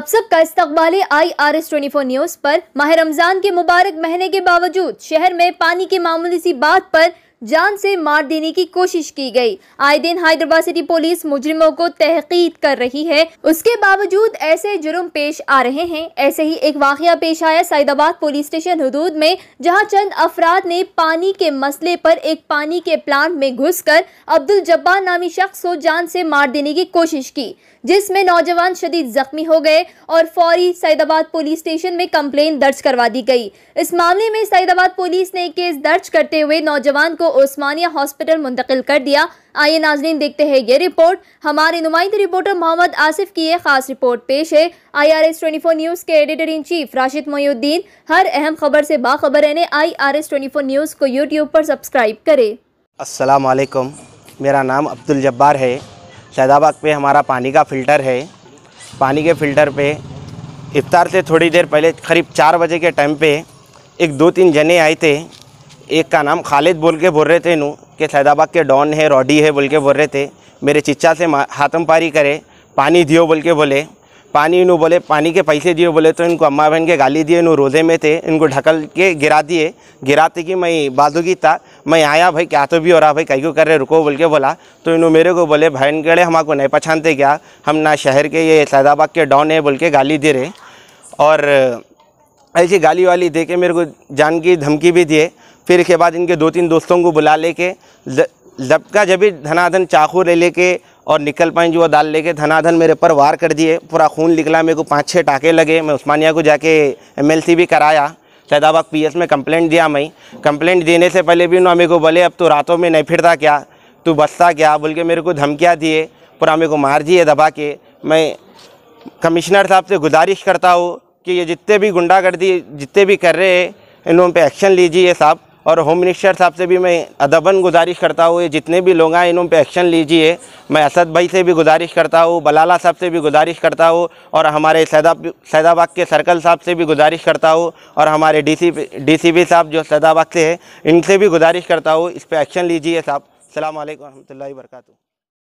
आप सबका इस्तकबाल I R S twenty four news पर माह रमज़ान के मुबारक महीने के बावजूद शहर में पानी के मामूली सी बात पर जान से मार देने की कोशिश की गई आए दिन हैदराबाद सिटी पुलिस मुजरिमों को तहकीद कर रही है उसके बावजूद ऐसे जुर्म पेश आ रहे हैं ऐसे ही एक वाक़ पेश आया सैदाबाद पुलिस स्टेशन हदूद में जहां चंद अफराद ने पानी के मसले पर एक पानी के प्लांट में घुसकर अब्दुल जब्बार नामी शख्स को जान से मार देने की कोशिश की जिसमें नौजवान शदीद जख्मी हो गए और फौरी सैदाबाद पुलिस स्टेशन में कंप्लेन दर्ज करवा दी गई इस मामले में सैदाबाद पुलिस ने केस दर्ज करते हुए नौजवान को ओस्मानिया हॉस्पिटल मुंतकिल कर दिया आइए नाजरीन देखते हैं ये रिपोर्ट हमारे नुमाइंदे रिपोर्टर मोहम्मद आसिफ की ये खास रिपोर्ट पेश है I R S twenty four news के editor in chief Rashid Moyuddin हर अहम खबर से बाखबर रहने I R S twenty four news को यूट्यूब पर सब्सक्राइब करें असलकम मेरा नाम अब्दुल जब्बार है सैदाबाग पे हमारा पानी का फ़िल्टर है पानी के फ़िल्टर पे इफ्तार से थोड़ी देर पहले करीब चार बजे के टाइम पे एक दो तीन जने आए थे एक का नाम खालिद बोल के बोल रहे थे नू कि सैदाबाग के डॉन है रॉडी है बोल के बोल रहे थे मेरे चिच्चा से हाथम पारी करे पानी दियो बोल के बोले पानी नू बोले पानी के पैसे दिए बोले तो इनको अम्मा बहन के गाली दिए इनू रोज़े में थे इनको ढकल के गिरा दिए गिराते कि मैं बाजूगी था मैं आया भाई क्या तो भी हो रहा भाई कहीं को कर रहे रुको बोल के बोला तो इन्होंने मेरे को बोले भाई गड़े आपको नहीं पहचानते क्या हम ना शहर के ये सैदाबाग के डॉन है बोल के गाली दे रहे और ऐसी गाली वाली दे के मेरे को जान की धमकी भी दिए फिर इसके बाद इनके दो तीन दोस्तों को बुला लेके का जब भी धनाधन चाकू ले लेके और निकल पाए जो दाल लेके धनाधन मेरे पर वार कर दिए पूरा खून निकला मेरे को पाँच छः टाके लगे मैं उस्मानिया को जाके एमएलसी भी कराया सैदाबाग पी में कंप्लेंट दिया मैं कंप्लेंट देने से पहले भी उन्होंने को बोले अब तो रातों में नहीं फिरता क्या तू बसता क्या बोल के मेरे को धमकियाँ दिए पूरा हमें को मार दिए दबा के मैं कमिश्नर साहब से गुजारिश करता हूँ कि ये जितने भी गुंडागर्दी जितने भी कर रहे हैं इन लोगों पर एक्शन लीजिए साहब और होम मिनिस्टर साहब से भी मैं अदबन गुजारिश करता हूँ जितने भी लोग हैं इन पर एक्शन लीजिए मैं असद भाई से भी गुजारिश करता हूँ बलाला साहब से भी गुजारिश करता हूँ और हमारे सैदा सैदाबाग के सर्कल साहब से भी गुजारिश करता हूँ और हमारे डी डीसीपी साहब जो सैदाबाग से है इनसे भी गुजारिश करता हूँ इस पर एक्शन लीजिए साहब अल्लाम वरहमल वरक